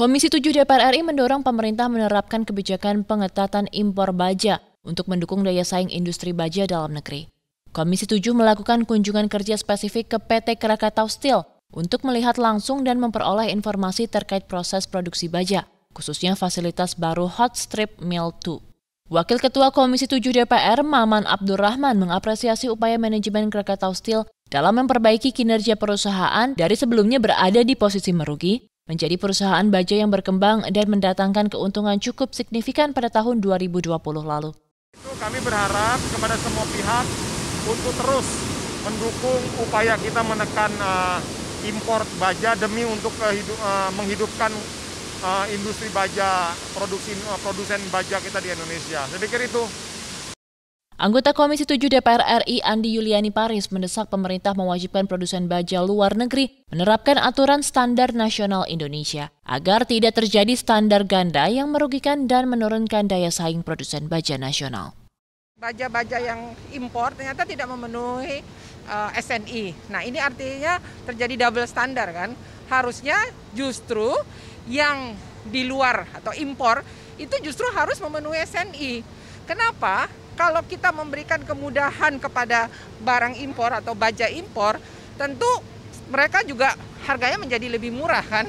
Komisi 7 DPR RI mendorong pemerintah menerapkan kebijakan pengetatan impor baja untuk mendukung daya saing industri baja dalam negeri. Komisi 7 melakukan kunjungan kerja spesifik ke PT Krakatau Steel untuk melihat langsung dan memperoleh informasi terkait proses produksi baja, khususnya fasilitas baru Hot Strip Mill 2. Wakil Ketua Komisi 7 DPR Maman Abdurrahman mengapresiasi upaya manajemen Krakatau Steel dalam memperbaiki kinerja perusahaan dari sebelumnya berada di posisi merugi menjadi perusahaan baja yang berkembang dan mendatangkan keuntungan cukup signifikan pada tahun 2020 lalu. Itu kami berharap kepada semua pihak untuk terus mendukung upaya kita menekan uh, eh, impor baja demi untuk uh, hidup, uh, eh, menghidupkan uh, industri baja, produksi uh, produsen baja kita di Indonesia. Saya pikir itu Anggota Komisi 7 DPR RI Andi Yuliani Paris mendesak pemerintah mewajibkan produsen baja luar negeri menerapkan aturan standar nasional Indonesia agar tidak terjadi standar ganda yang merugikan dan menurunkan daya saing produsen baja nasional. Baja-baja yang impor ternyata tidak memenuhi uh, eh, SNI. Nah, ini artinya terjadi double standar kan. Harusnya justru yang di luar atau impor itu justru harus memenuhi SNI. Kenapa? kalau kita memberikan kemudahan kepada barang impor atau baja impor, tentu mereka juga harganya menjadi lebih murah kan.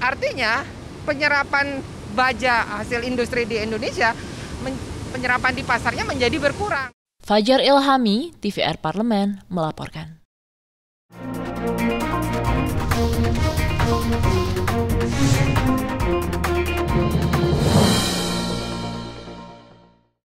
Artinya penyerapan baja hasil industri di Indonesia, penyerapan di pasarnya menjadi berkurang. Fajar Ilhami, TVR Parlemen, melaporkan.